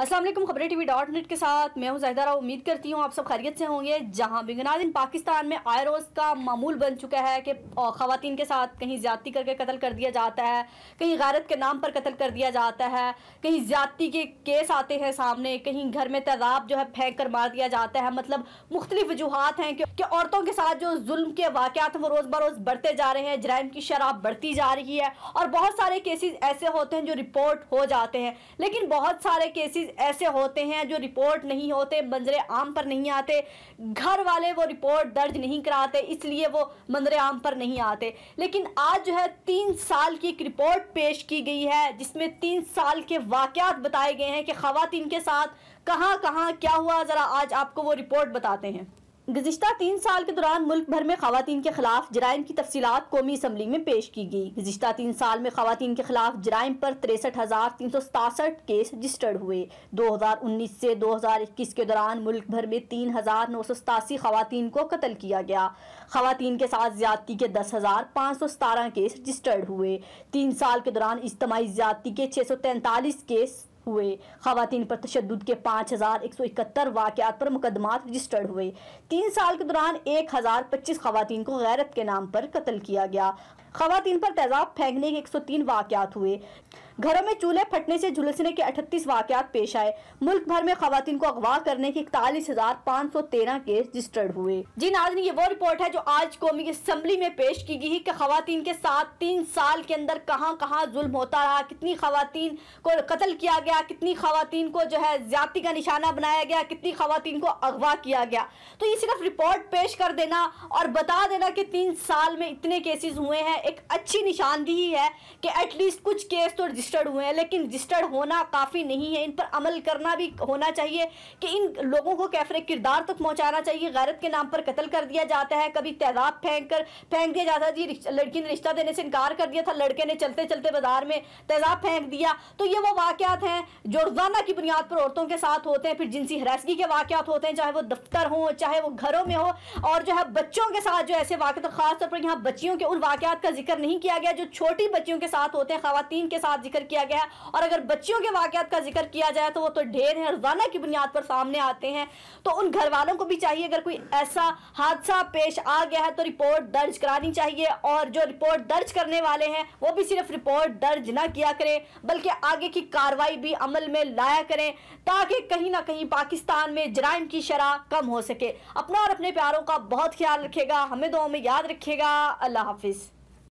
असल खबरें TV dot net के साथ मैं हूँ जहदारा उम्मीद करती हूँ आप सब खैरियत से होंगे बिगना दिन पाकिस्तान में आए रोज़ का मामूल बन चुका है कि खातन के साथ कहीं ज़्यादती करके कत्ल कर दिया जाता है कहीं गारत के नाम पर कत्ल कर दिया जाता है कहीं ज़्यादती के केस आते हैं सामने कहीं घर में तेजाब जो है फेंक कर मार दिया जाता है मतलब मुख्तलिफ वजूहत हैं कि, कि औरतों के साथ जो जुल्म के वाक़ात हैं वो रोज़ बरोज़ बढ़ते जा रहे हैं जराइम की शराब बढ़ती जा रही है और बहुत सारे केसेज ऐसे होते हैं जो रिपोर्ट हो जाते हैं लेकिन बहुत सारे केसेज केसेस ऐसे होते हैं जो रिपोर्ट नहीं होते मंजर आम पर नहीं आते घर वाले वो रिपोर्ट दर्ज नहीं कराते इसलिए वो मंजर आम पर नहीं आते लेकिन आज जो है तीन साल की एक रिपोर्ट पेश की गई है जिसमें तीन साल के वाकत बताए गए हैं कि खातन के साथ कहाँ कहाँ क्या हुआ ज़रा आज आपको वो रिपोर्ट बताते हैं गुजशत तीन साल के दौरान मुल्क भर में खातन के खिलाफ जराइम की तफसीत कौमी असम्बली में पेश की गई गुजशत तीन साल में खातन के खिलाफ जराइम पर तिरसठ हज़ार तीन सौ सतासठ केस रजिस्टर्ड हुए दो हज़ार उन्नीस से दो हज़ार इक्कीस के दौरान मुल्क भर में तीन हज़ार नौ सौ सतासी खातन को कत्ल किया गया खातन के साथ ज्यादती के दस हज़ार पाँच सौ सतारह केस रजिस्टर्ड हुए तीन साल के दौरान इज्तमी ज्यादती के छः सौ तैंतालीस केस हुए खातन पर तशद के पाँच हज़ार एक सौ इकहत्तर वाक़ात पर मुकदमा रजिस्टर्ड हुए तीन साल के दौरान एक हज़ार पच्चीस खातन को गैरत के नाम पर कत्ल किया गया खातन पर तेजाब फेंकने के एक सौ तीन वाक़ात हुए घरों में चूल्हे फटने से झुलसने के अठतीस वाक़ात पेश आए मुल्क भर में खातन को अगवा करने के इकतालीस हज़ार पाँच सौ तेरह केस रजिस्टर्ड हुए जी नाजन ये वो रिपोर्ट है जो आज कौमी असम्बली में पेश की गई कि खातन के साथ तीन साल के अंदर कहाँ कहाँ जुल्म होता रहा कितनी खातन को कत्ल किया गया गया कितनी खातन को जो है ज्यादती का निशाना बनाया गया कितनी खातन को अगवा किया गया तो ये सिर्फ रिपोर्ट पेश कर देना और बता देना कि तीन साल में इतने केसेस हुए हैं एक अच्छी निशानदेही है कि एटलीस्ट कुछ केस तो रजिस्टर्ड हुए हैं लेकिन रजिस्टर्ड होना काफ़ी नहीं है इन पर अमल करना भी होना चाहिए कि इन लोगों को कैफर किरदार तक पहुँचाना चाहिए गैरत के नाम पर कत्ल कर दिया जाता है कभी तेजाब फेंक कर फेंक दिया जाता है जी लड़की ने रिश्ता देने से इनकार कर दिया था लड़के ने चलते चलते बाजार में तेजाब फेंक दिया तो ये वो वाकत हैं हैं जो रोजाना की बुनियाद पर औरतों के साथ होते हैं फिर जिनसी हरासगी के वाकत होते हैं चाहे वो दफ्तर हो चाहे वो घरों में हो और जो है बच्चों के साथ जो ऐसे वाक़ खासतौर पर यहाँ बच्चियों के उन वाकत का जिक्र नहीं किया गया जो छोटी बच्चियों के साथ होते हैं खातन के साथ जिक्र किया गया और अगर बच्चियों के वाकत का जिक्र किया जाए तो वो तो ढेर है रोजाना की बुनियाद पर सामने आते हैं तो उन घर वालों को भी चाहिए अगर कोई ऐसा हादसा पेश आ गया है तो रिपोर्ट दर्ज करानी चाहिए और जो रिपोर्ट दर्ज करने वाले हैं वो भी सिर्फ रिपोर्ट दर्ज ना किया करें बल्कि आगे की कार्रवाई भी भी अमल में लाया करें ताकि कहीं ना कहीं पाकिस्तान में जराइम की शरह कम हो सके अपना और अपने प्यारों का बहुत ख्याल रखेगा हमें दो में याद रखेगा अल्लाह हाफिज़